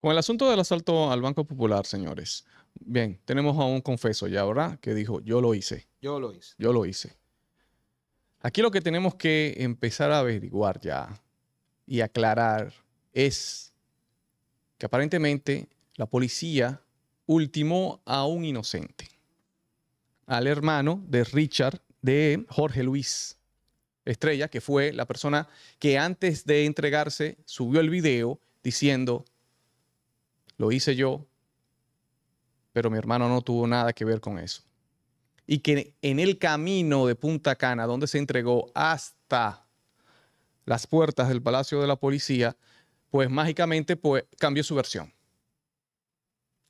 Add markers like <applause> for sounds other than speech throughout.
Con el asunto del asalto al Banco Popular, señores. Bien, tenemos a un confeso ya, ¿verdad? Que dijo, yo lo hice. Yo lo hice. Yo lo hice. Aquí lo que tenemos que empezar a averiguar ya y aclarar es que aparentemente la policía ultimó a un inocente, al hermano de Richard, de Jorge Luis Estrella, que fue la persona que antes de entregarse subió el video diciendo, lo hice yo, pero mi hermano no tuvo nada que ver con eso. Y que en el camino de Punta Cana, donde se entregó hasta las puertas del Palacio de la Policía, pues mágicamente pues, cambió su versión.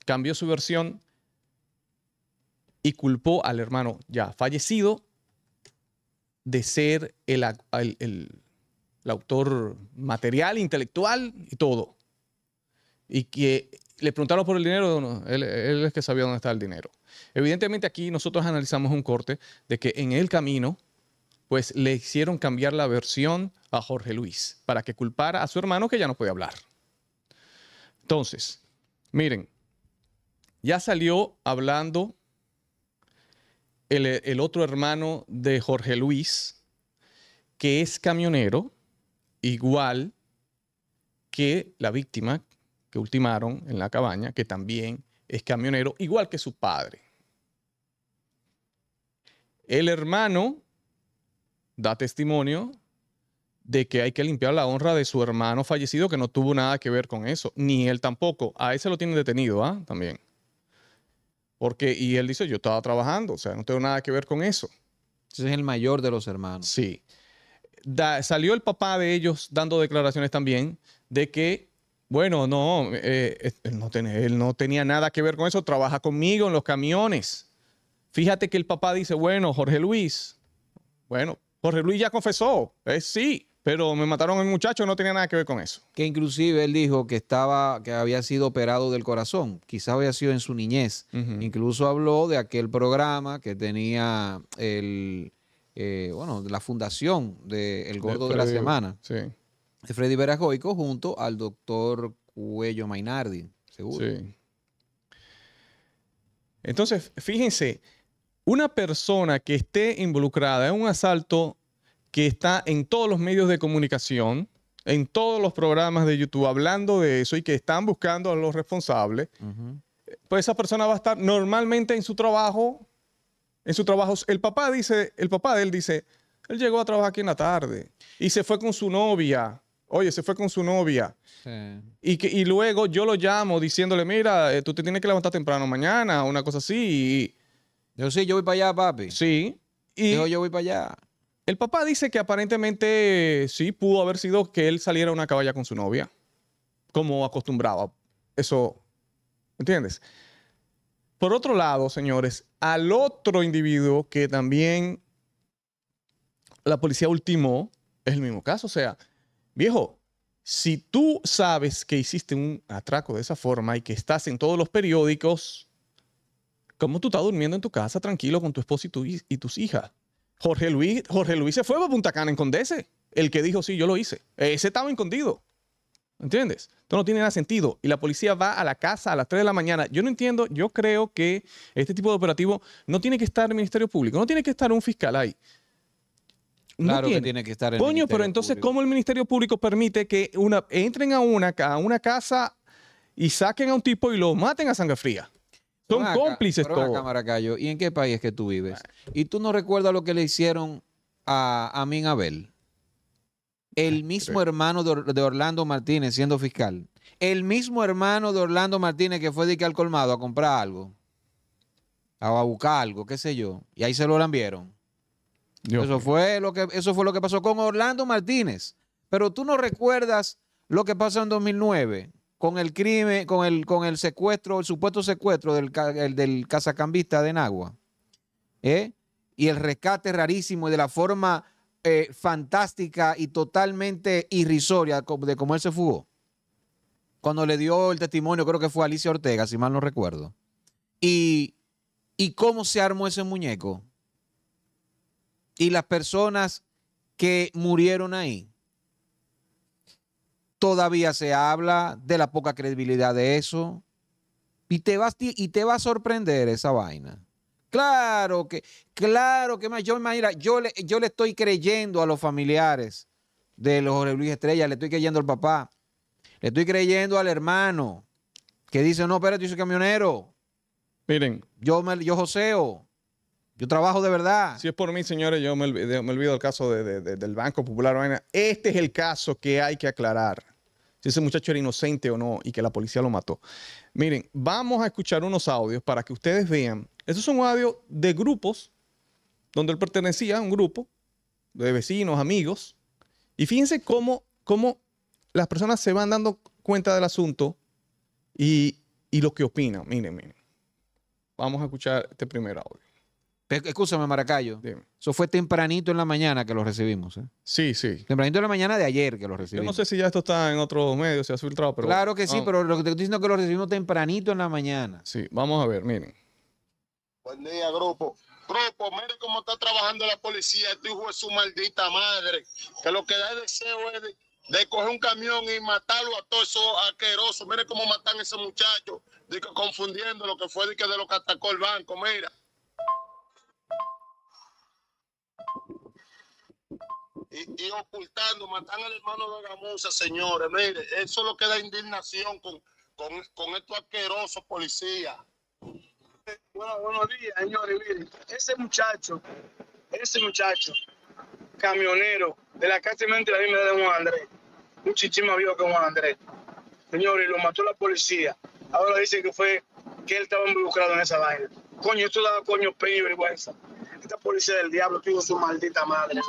Cambió su versión y culpó al hermano ya fallecido de ser el, el autor material, intelectual y todo y que le preguntaron por el dinero, él, es que sabía dónde está el dinero. Evidentemente aquí nosotros analizamos un corte de que en el camino, pues le hicieron cambiar la versión a Jorge Luis para que culpara a su hermano que ya no puede hablar. Entonces, miren, ya salió hablando el, el, otro hermano de Jorge Luis, que es camionero, igual que la víctima, que ultimaron en la cabaña, que también es camionero, igual que su padre. El hermano da testimonio de que hay que limpiar la honra de su hermano fallecido que no tuvo nada que ver con eso, ni él tampoco. A ese lo tienen detenido, ¿ah? También. Porque, y él dice, yo estaba trabajando, o sea, no tengo nada que ver con eso. Ese es el mayor de los hermanos. Sí. salió el papá de ellos dando declaraciones también de que bueno, no, él, eh, eh, eh, no él no tenía nada que ver con eso, trabaja conmigo en los camiones. Fíjate que el papá dice, bueno, Jorge Luis, bueno, Jorge Luis ya confesó, es sí, pero me mataron el muchacho, no tenía nada que ver con eso. Que inclusive él dijo que estaba, que había sido operado del corazón, quizás había sido en su niñez. Incluso habló de aquel programa que tenía el, bueno, la fundación de El Gordo de, la Semana. Sí. Freddy Verajoico junto al doctor Cuello Mainardi, seguro. Sí. Entonces, fíjense, una persona que esté involucrada en un asalto que está en todos los medios de comunicación, en todos los programas de YouTube hablando de eso y que están buscando a los responsables, pues esa persona va a estar normalmente en su trabajo, en su trabajo. El papá dice, el papá de él dice, él llegó a trabajar aquí en la tarde y se fue con su novia Oye, se fue con su novia. Y, luego yo lo llamo diciéndole, mira, eh, tú te tienes que levantar temprano mañana, una cosa así. yo sí, yo voy para allá, papi. Sí. Y yo voy para allá. El papá dice que aparentemente sí pudo haber sido que él saliera a una caballa con su novia, como acostumbraba. Eso, ¿entiendes? Por otro lado, señores, al otro individuo que también la policía ultimó, es el mismo caso. O sea, Viejo, si tú sabes que hiciste un atraco de esa forma y que estás en todos los periódicos, ¿cómo tú estás durmiendo en tu casa tranquilo con tu esposo y, tus hijas? Jorge Luis, Jorge Luis se fue a Punta Cana en Condese, el que dijo, sí, yo lo hice. Ese estaba escondido. ¿Entiendes? Esto no tiene nada sentido. Y la policía va a la casa a las 3 de la mañana. Yo no entiendo, yo creo que este tipo de operativo no tiene que estar el Ministerio Público, no tiene que estar un fiscal ahí claro que tiene que estar en Coño, pero entonces, ¿cómo el Ministerio Público permite que una, entren a una, a una casa y saquen a un tipo y lo maten a sangre fría? Son cómplices todos. ¿y en qué país que tú vives? Y tú no recuerdas lo que le hicieron a Amin Abel. El mismo hermano de, Orlando Martínez siendo fiscal. El mismo hermano de Orlando Martínez que fue de que al colmado a comprar algo. A buscar algo, qué sé yo. Y ahí se lo lambieron eso, fue lo que, eso fue lo que pasó con Orlando Martínez. Pero tú no recuerdas lo que pasó en 2009 con el crimen, con el, con el secuestro, el supuesto secuestro del, del casacambista de Nagua. ¿Eh? Y el rescate rarísimo y de la forma eh, fantástica y totalmente irrisoria de cómo él se fugó. Cuando le dio el testimonio, creo que fue Alicia Ortega, si mal no recuerdo. Y, y cómo se armó ese muñeco y las personas que murieron ahí. Todavía se habla de la poca credibilidad de eso. Y te, y te va a sorprender esa vaina. Claro que, claro que más. Yo, yo le, yo le estoy creyendo a los familiares de los Jorge Luis Estrella, le estoy creyendo al papá, le estoy creyendo al hermano que dice, no, espérate, yo soy camionero. Miren. Yo, me, yo joseo. Yo trabajo de verdad. Si es por mí, señores, yo me olvido, del el caso del Banco Popular. Este es el caso que hay que aclarar. Si ese muchacho era inocente o no y que la policía lo mató. Miren, vamos a escuchar unos audios para que ustedes vean. Esos son audios de grupos donde él pertenecía a un grupo de vecinos, amigos. Y fíjense cómo, las personas se van dando cuenta del asunto y, y lo que opinan. Miren, miren. Vamos a escuchar este primer audio. Escúchame, Maracayo. Eso fue tempranito en la mañana que lo recibimos. ¿eh? Sí, sí. Tempranito en la mañana de ayer que lo recibimos. Yo no sé si ya esto está en otros medios, se ha filtrado, pero. Claro que sí, pero lo que te estoy diciendo es que lo recibimos tempranito en la mañana. Sí, vamos a ver, miren. Buen día, grupo. Grupo, mire cómo está trabajando la policía. Este hijo es su maldita madre. Que lo que da el deseo es de, coger un camión y matarlo a todos esos asquerosos. Mire cómo matan a ese muchacho. confundiendo lo que fue de, que de lo que atacó el banco. Mira. y, ocultando, matan al hermano de Gamusa, señores. Mire, eso lo que da indignación con, con, con estos asquerosos policías. Bueno, buenos días, señores. Mire, ese muchacho, ese muchacho, camionero, de la casa de la misma de Juan Andrés, un chichín más viejo que Juan Andrés. Señores, lo mató la policía. Ahora dicen que fue que él estaba involucrado en esa vaina. Coño, esto da coño peño y vergüenza. Esta policía del diablo, tuvo su maldita madre.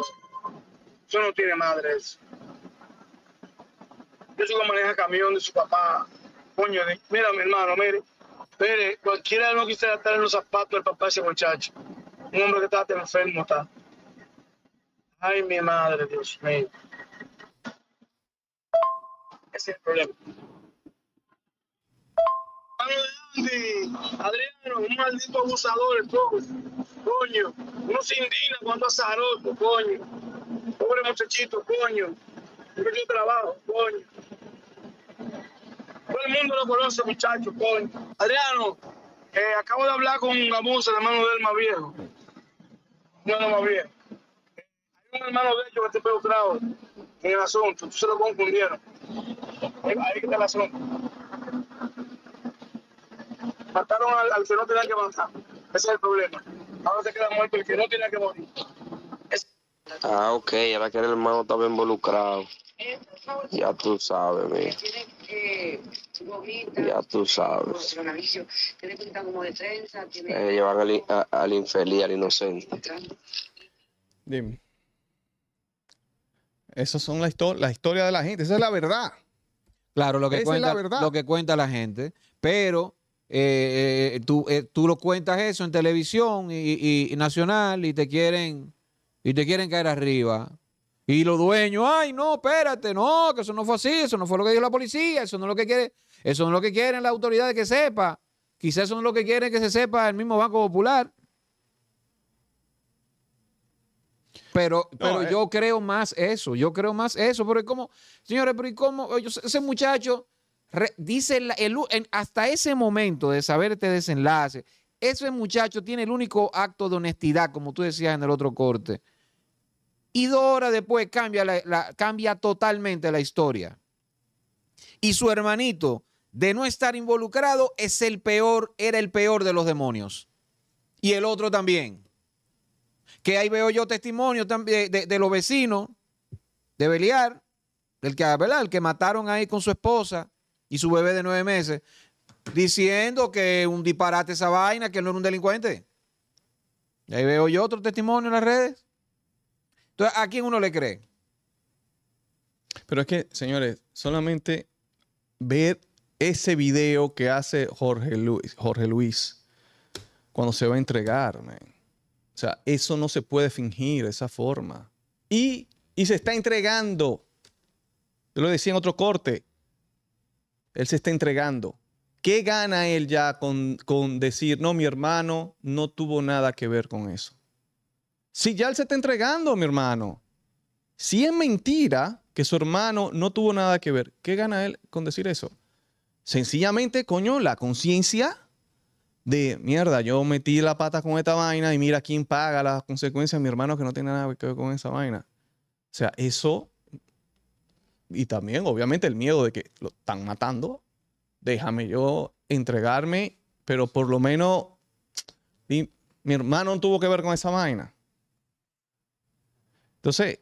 Eso no tiene madre eso. Yo que maneja camión de su papá. Coño, mira mi hermano, mire. Mire, cualquiera no quisiera estar en los zapatos del papá ese muchacho. Un hombre que está enfermo, está. Ay, mi madre, Dios mío. Ese es el problema. Adriano, un maldito abusador, Coño, uno se indigna cuando hace coño pobre muchachito, coño. Porque un trabajo, coño. Todo el mundo lo conoce, muchacho, coño. Adriano, eh, acabo de hablar con Gamusa, el hermano del más viejo. No, no, más viejo. hay un hermano de ellos que está involucrado en el asunto. Tú se lo confundieron. Ahí, está el asunto. Mataron al, al que no tenía que matar. Ese es el problema. Ahora se queda muerto el que no tenía que morir. Ah, ok, ahora que el hermano estaba involucrado. Ya tú sabes, mira. Ya tú sabes. Eh, llevan al, al infeliz, al inocente. Dime. Esas son la, historias historia de la gente. Esa es la verdad. Claro, lo que, cuenta, la lo que cuenta la gente. Pero eh, eh, eh, tú, lo cuentas eso en televisión y nacional y te quieren y te quieren caer arriba. Y los dueños, ay, no, espérate, no, que eso no fue así, eso no fue lo que dijo la policía, eso no es lo que quiere, eso no es lo que quieren las autoridades que sepa. Quizás eso no es lo que quieren que se sepa el mismo Banco Popular. Pero, pero eh. yo creo más eso, yo creo más eso. Pero como, señores, pero ¿y Ese muchacho dice hasta ese momento de saber este desenlace ese muchacho tiene el único acto de honestidad, como tú decías en el otro corte. Y dos horas después cambia, cambia totalmente la historia. Y su hermanito, de no estar involucrado, es el peor, era el peor de los demonios. Y el otro también. Que ahí veo yo testimonio también de, los vecinos de Beliar, del que, el que mataron ahí con su esposa y su bebé de nueve meses diciendo que un disparate esa vaina, que él no era un delincuente. Y ahí veo yo otro testimonio en las redes. Entonces, ¿a quién uno le cree? Pero es que, señores, solamente ver ese video que hace Jorge Luis, Jorge Luis cuando se va a entregar, O sea, eso no se puede fingir de esa forma. Y, y se está entregando. Yo lo decía en otro corte. Él se está entregando. ¿Qué gana él ya con, decir, no, mi hermano no tuvo nada que ver con eso? Si ya él se está entregando, mi hermano. Si es mentira que su hermano no tuvo nada que ver, ¿qué gana él con decir eso? Sencillamente, coño, la conciencia de mierda, yo metí la pata con esta vaina y mira quién paga las consecuencias, mi hermano que no tiene nada que ver con esa vaina. O sea, eso. Y también, obviamente, el miedo de que lo están matando déjame yo entregarme, pero por lo menos mi, hermano no tuvo que ver con esa vaina. Entonces,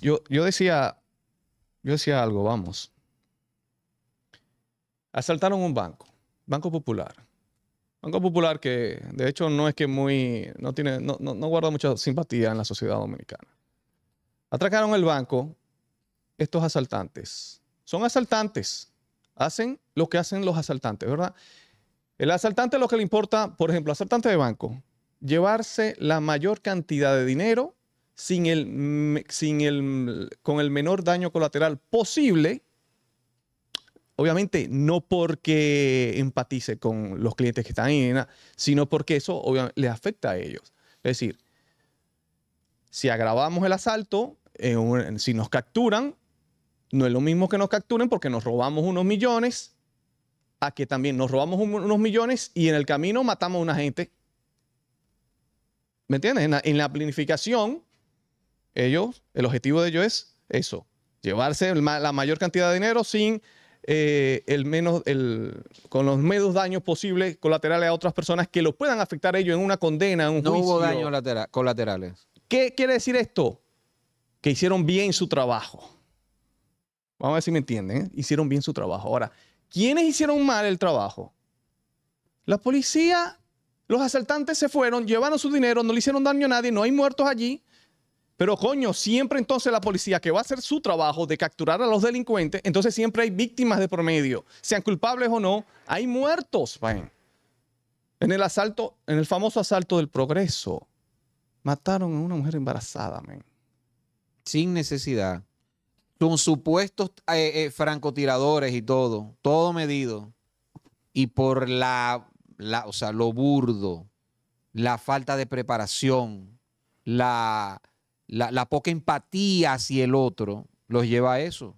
yo, yo decía, yo decía algo, vamos. Asaltaron un banco, Banco Popular. Banco Popular que de hecho no es que muy, no tiene, no, no, no guarda mucha simpatía en la sociedad dominicana. Atracaron el banco estos asaltantes. Son asaltantes hacen lo que hacen los asaltantes, ¿verdad? El asaltante lo que le importa, por ejemplo, asaltante de banco, llevarse la mayor cantidad de dinero sin el, sin con el menor daño colateral posible, obviamente no porque empatice con los clientes que están ahí, sino porque eso obviamente le afecta a ellos. Es decir, si agravamos el asalto, si nos capturan, no es lo mismo que nos capturen porque nos robamos unos millones, a que también nos robamos unos millones y en el camino matamos a una gente. ¿Me entiendes? En la, planificación, ellos, el objetivo de ellos es eso, llevarse la mayor cantidad de dinero sin eh, el menos, el, con los menos daños posibles colaterales a otras personas que los puedan afectar ellos en una condena, en un juicio. No hubo daños colaterales. ¿Qué quiere decir esto? Que hicieron bien su trabajo. Vamos a ver si me entienden. ¿eh? Hicieron bien su trabajo. Ahora, ¿quiénes hicieron mal el trabajo? La policía, los asaltantes se fueron, llevaron su dinero, no le hicieron daño a nadie, no hay muertos allí. Pero coño, siempre entonces la policía que va a hacer su trabajo de capturar a los delincuentes, entonces siempre hay víctimas de promedio, sean culpables o no, hay muertos. en el asalto, en el famoso asalto del progreso, mataron a una mujer embarazada, Sin necesidad. Son supuestos eh, eh, francotiradores y todo, todo medido. Y por la, o sea, lo burdo, la falta de preparación, la, poca empatía hacia el otro, los lleva a eso.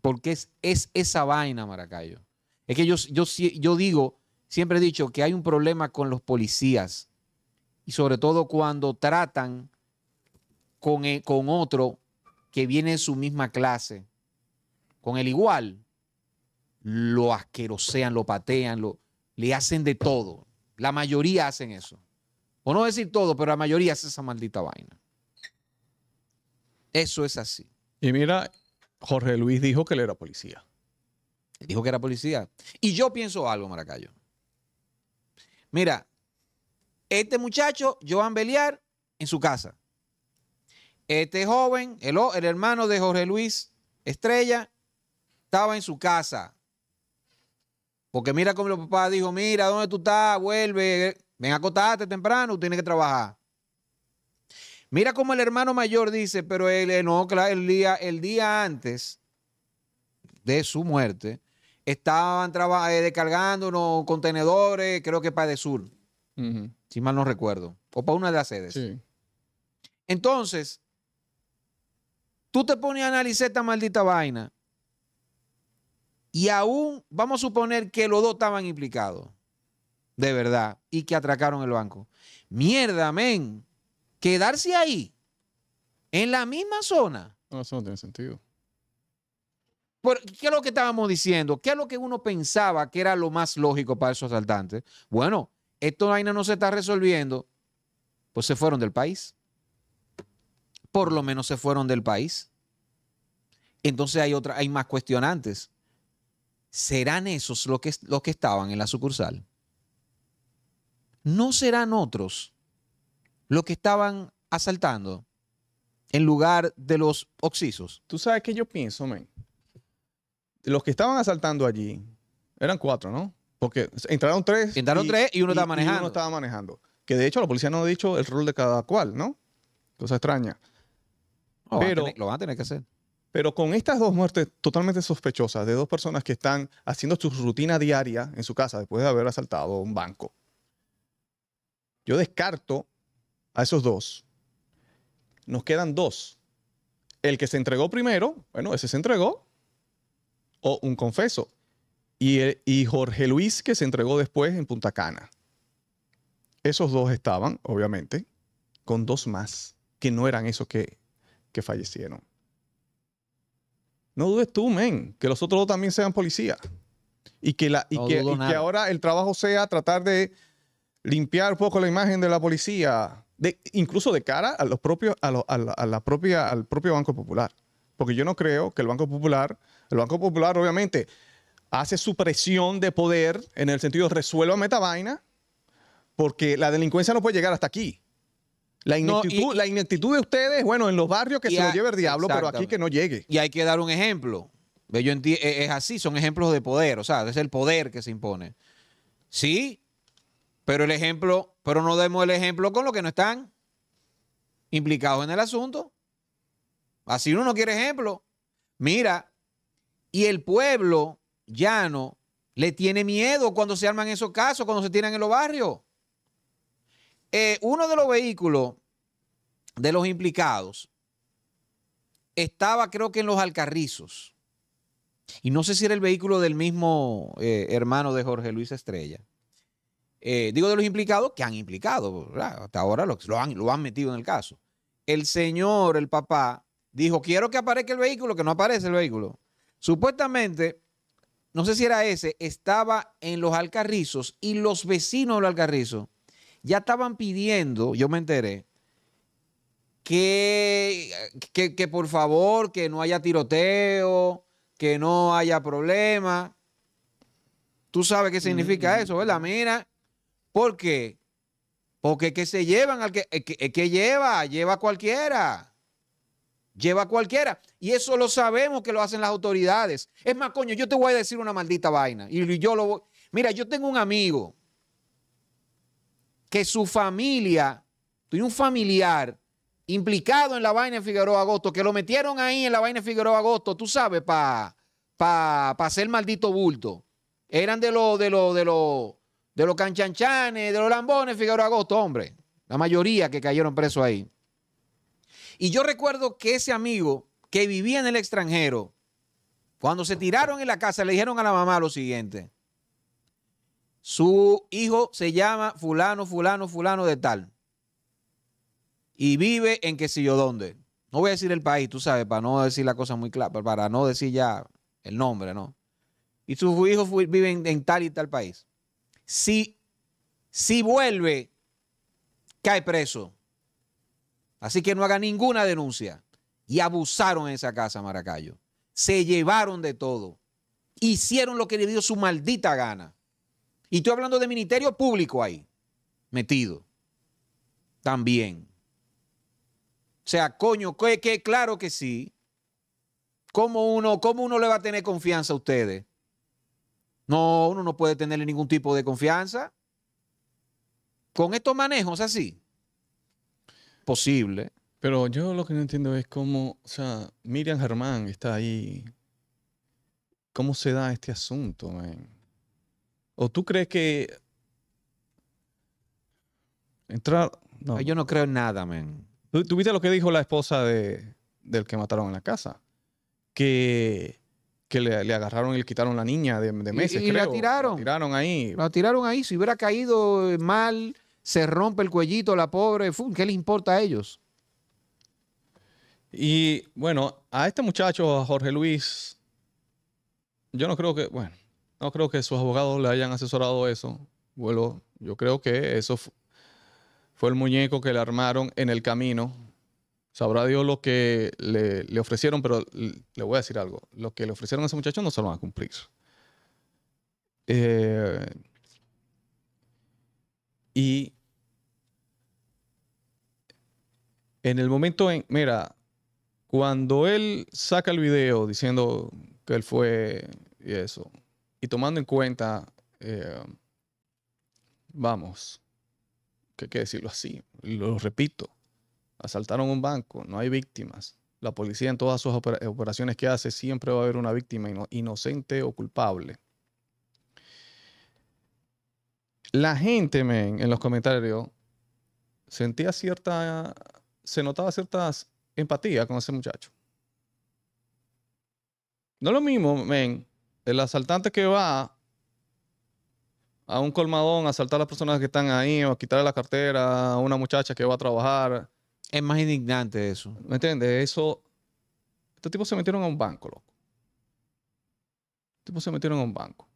Porque es, es esa vaina, Maracayo. Es que yo, sí yo digo, siempre he dicho que hay un problema con los policías. Y sobre todo cuando tratan con, eh, con otro que viene de su misma clase, con el igual, lo asquerosean, lo patean, lo, le hacen de todo. La mayoría hacen eso. O no decir todo, pero la mayoría hace esa maldita vaina. Eso es así. Y mira, Jorge Luis dijo que él era policía. dijo que era policía. Y yo pienso algo, Maracayo. Mira, este muchacho, Joan Beliar, en su casa. Este joven, el, hermano de Jorge Luis Estrella, estaba en su casa. Porque mira cómo el papá dijo, mira, ¿dónde tú estás? Vuelve, eh, ven a acostarte temprano, tienes que trabajar. Mira cómo el hermano mayor dice, pero él, eh, no, claro, el día, el día antes de su muerte, estaban eh, descargando unos contenedores, creo que para de sur, si mal no recuerdo, o para una de las sedes. Entonces, Tú te pones a analizar esta maldita vaina. Y aún vamos a suponer que los dos estaban implicados. De verdad. Y que atracaron el banco. Mierda, men. Quedarse ahí. En la misma zona. No, eso no tiene sentido. ¿Qué es lo que estábamos diciendo? ¿Qué es lo que uno pensaba que era lo más lógico para esos asaltantes? Bueno, esta vaina no se está resolviendo. Pues se fueron del país por lo menos se fueron del país. Entonces hay, otra, hay más cuestionantes. ¿Serán esos los que, que estaban en la sucursal? ¿No serán otros los que estaban asaltando en lugar de los oxisos? Tú sabes que yo pienso, men. Los que estaban asaltando allí eran cuatro, ¿no? Porque entraron tres. Entraron tres y uno estaba manejando. Y uno estaba manejando. Que de hecho la policía no ha dicho el rol de cada cual, ¿no? Cosa extraña. Lo pero, van a tener que hacer. Pero con estas dos muertes totalmente sospechosas de dos personas que están haciendo su rutina diaria en su casa después de haber asaltado un banco, yo descarto a esos dos. Nos quedan dos. El que se entregó primero, bueno, ese se entregó, o un confeso. Y, y Jorge Luis, que se entregó después en Punta Cana. Esos dos estaban, obviamente, con dos más, que no eran esos que que fallecieron. No dudes tú, men, que los otros dos también sean policías. Y, que, la, y, ahora el trabajo sea tratar de limpiar un poco la imagen de la policía, de, incluso de cara a los propios, a, la, propia, al propio Banco Popular. Porque yo no creo que el Banco Popular, el Banco Popular obviamente hace su presión de poder en el sentido de resuelva meta vaina, porque la delincuencia no puede llegar hasta aquí. La ineptitud, de ustedes, bueno, en los barrios que se lo lleve el diablo, pero aquí que no llegue. Y hay que dar un ejemplo. Yo e, es así, son ejemplos de poder, o sea, es el poder que se impone. Sí, pero el ejemplo, pero no demos el ejemplo con los que no están implicados en el asunto. Así uno no quiere ejemplo. Mira, y el pueblo llano le tiene miedo cuando se arman esos casos, cuando se tiran en los barrios. Eh, uno de los vehículos de los implicados estaba, creo que en los Alcarrizos. Y no sé si era el vehículo del mismo eh, hermano de Jorge Luis Estrella. Eh, digo de los implicados que han implicado, hasta ahora lo, han, lo han metido en el caso. El señor, el papá, dijo, quiero que aparezca el vehículo, que no aparece el vehículo. Supuestamente, no sé si era ese, estaba en los Alcarrizos y los vecinos de los Alcarrizos ya estaban pidiendo, yo me enteré, que, por favor, que no haya tiroteo, que no haya problema. Tú sabes qué significa mm. eso, ¿verdad? Mira, ¿por qué? Porque que se llevan al que, que, lleva, lleva cualquiera. Lleva cualquiera. Y eso lo sabemos que lo hacen las autoridades. Es más, coño, yo te voy a decir una maldita vaina. Y yo lo Mira, yo tengo un amigo que su familia, tuve un familiar implicado en la vaina de Figueroa Agosto, que lo metieron ahí en la vaina de Figueroa Agosto, tú sabes, para pa, pa hacer maldito bulto. Eran de los de lo, de los de los canchanchanes, de los lambones Figueroa Agosto, hombre. La mayoría que cayeron presos ahí. Y yo recuerdo que ese amigo que vivía en el extranjero, cuando se tiraron en la casa, le dijeron a la mamá lo siguiente. Su hijo se llama fulano, fulano, fulano de tal. Y vive en qué sé yo dónde. No voy a decir el país, tú sabes, para no decir la cosa muy clara, para no decir ya el nombre, ¿no? Y su hijo vive en, tal y tal país. Si, si vuelve, cae preso. Así que no haga ninguna denuncia. Y abusaron en esa casa, Maracayo. Se llevaron de todo. Hicieron lo que le dio su maldita gana. Y estoy hablando de Ministerio Público ahí, metido. También. O sea, coño, que, claro que sí. ¿Cómo uno, ¿Cómo uno le va a tener confianza a ustedes? No, uno no puede tenerle ningún tipo de confianza. Con estos manejos así. Posible. Pero yo lo que no entiendo es cómo, o sea, Miriam Germán está ahí. ¿Cómo se da este asunto, man? ¿O tú crees que entrar? No. Yo no creo en nada, men. ¿Tú, lo que dijo la esposa de, del que mataron en la casa? Que, que le, agarraron y le quitaron la niña de, de meses, y, la tiraron. La tiraron ahí. La tiraron ahí. Si hubiera caído mal, se rompe el cuellito, la pobre. ¿Qué le importa a ellos? Y bueno, a este muchacho, a Jorge Luis, yo no creo que, bueno, no creo que sus abogados le hayan asesorado eso. Bueno, yo creo que eso fue el muñeco que le armaron en el camino. Sabrá Dios lo que le, ofrecieron, pero le voy a decir algo. Lo que le ofrecieron a ese muchacho no se lo van a cumplir. Eh, y en el momento en, mira, cuando él saca el video diciendo que él fue y eso, y tomando en cuenta, eh, vamos, que hay que decirlo así, lo repito, asaltaron un banco, no hay víctimas. La policía en todas sus operaciones que hace siempre va a haber una víctima inocente o culpable. La gente, men, en los comentarios sentía cierta, se notaba cierta empatía con ese muchacho. No lo mismo, men, el asaltante que va a un colmadón a asaltar a las personas que están ahí o a quitarle la cartera a una muchacha que va a trabajar. Es más indignante eso. ¿Me entiendes? Eso. Estos tipos se metieron a un banco, loco. Estos tipos se metieron a un banco.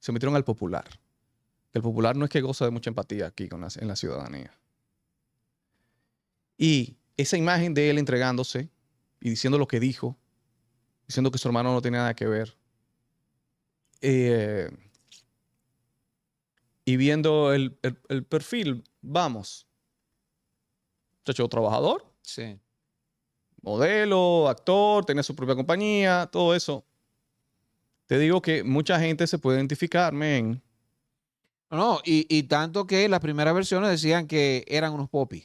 Se metieron al popular. el popular no es que goza de mucha empatía aquí en la ciudadanía. Y esa imagen de él entregándose y diciendo lo que dijo, diciendo que su hermano no tiene nada que ver, eh, y viendo el, perfil, vamos. Muchacho trabajador. Modelo, actor, tiene su propia compañía, todo eso. Te digo que mucha gente se puede identificar, men. No, y, y tanto que las primeras versiones decían que eran unos popis.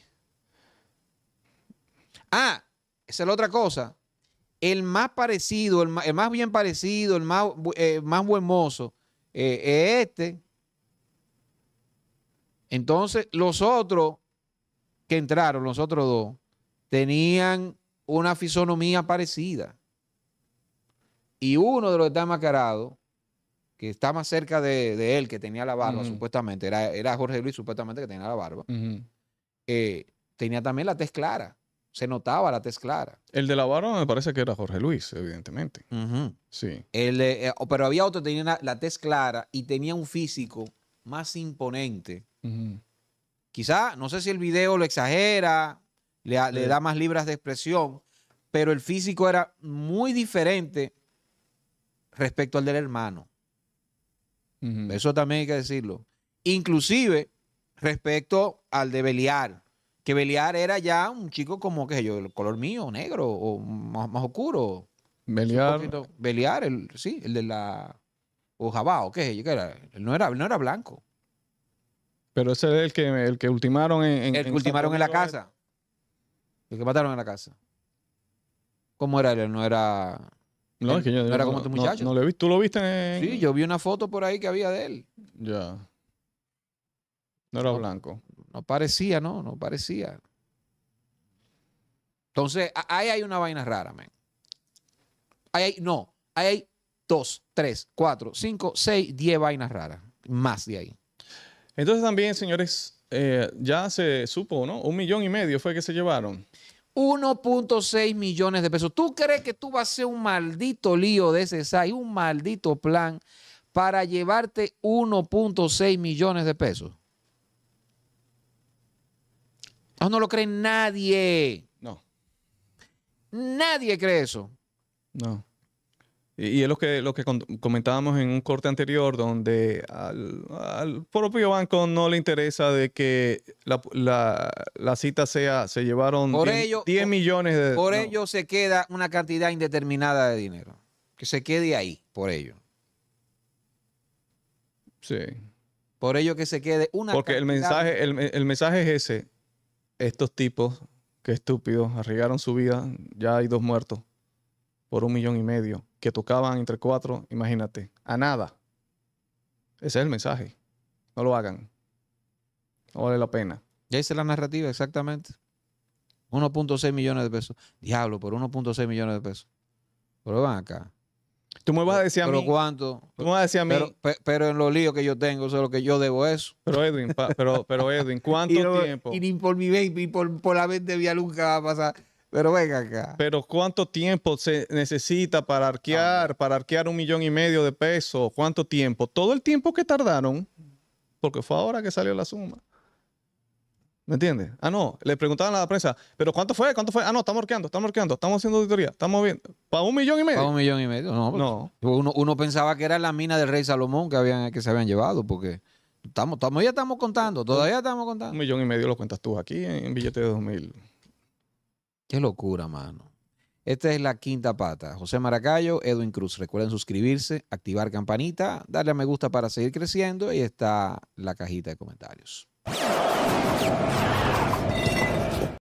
Ah, esa es la otra cosa el más parecido, el más, bien parecido, el más, eh, más buen mozo, eh, es este. Entonces, los otros que entraron, los otros dos, tenían una fisonomía parecida. Y uno de los que está enmascarado, que está más cerca de, él, que tenía la barba, supuestamente, era, era, Jorge Luis, supuestamente, que tenía la barba, eh, tenía también la tez clara se notaba la tez clara. El de la barba me parece que era Jorge Luis, evidentemente. Sí. Eh, oh, pero había otro que tenía la, tez clara y tenía un físico más imponente. Quizá, no sé si el video lo exagera, le, da más libras de expresión, pero el físico era muy diferente respecto al del hermano. Eso también hay que decirlo. Inclusive respecto al de Beliar que Beliar era ya un chico como, qué sé yo, el color mío, negro o más, oscuro. Beliar. el, sí, el de la. O Jabao, qué sé yo, que era. No era, no era blanco. Pero ese es el que, el que ultimaron en. el que ultimaron en la casa. El que mataron en la casa. ¿Cómo era él? No era. No, que yo, era como este muchacho. tú lo viste en. Sí, yo vi una foto por ahí que había de él. Ya. No era blanco. No parecía, no, no parecía. Entonces, ahí hay una vaina rara, men. Ahí hay, no, ahí hay dos, tres, cuatro, cinco, seis, diez vainas raras. Más de ahí. Entonces también, señores, eh, ya se supo, ¿no? Un millón y medio fue que se llevaron. 1.6 millones de pesos. ¿Tú crees que tú vas a hacer un maldito lío de ese Hay un maldito plan para llevarte 1.6 millones de pesos? Ah, no lo cree nadie. No. Nadie cree eso. No. Y, es lo que, lo que comentábamos en un corte anterior, donde al, propio banco no le interesa de que la, cita sea, se llevaron 10, millones de... Por ello se queda una cantidad indeterminada de dinero. Que se quede ahí, por ello. Sí. Por ello que se quede una Porque el mensaje, el mensaje es ese estos tipos, qué estúpidos, arriesgaron su vida, ya hay dos muertos por un millón y medio, que tocaban entre cuatro, imagínate, a nada. Ese es el mensaje. No lo hagan. No vale la pena. Ya hice la narrativa, exactamente. 1.6 millones de pesos. Diablo, por 1.6 millones de pesos. Pero van acá. Tú me vas a decir a mí. ¿Pero cuánto? Tú me vas a decir a mí. Pero, en los líos que yo tengo, solo que yo debo eso. Pero Edwin, pero, pero Edwin, <laughs> ¿cuánto tiempo? Y ni por mi baby, ni por, la vez de Vialuca va a pasar. Pero venga acá. Pero ¿cuánto tiempo se necesita para arquear, ah. para arquear un millón y medio de pesos? ¿Cuánto tiempo? Todo el tiempo que tardaron, porque fue ahora que salió la suma. ¿Me entiendes? Ah, no, le preguntaban a la prensa, ¿pero cuánto fue? ¿Cuánto fue? Ah, no, estamos arqueando, estamos orqueando, estamos haciendo auditoría, estamos viendo. ¿Para un millón y medio? Para un millón y medio, no. Pues, pues, uno, pensaba que era la mina del rey Salomón que, habían, que se habían llevado, porque estamos, estamos, ya estamos contando, todavía estamos contando. Un millón y medio lo cuentas tú aquí en, billete de 2000 Qué locura, mano. Esta es la quinta pata. José Maracayo, Edwin Cruz. Recuerden suscribirse, activar campanita, darle a me gusta para seguir creciendo y está la cajita de comentarios. よし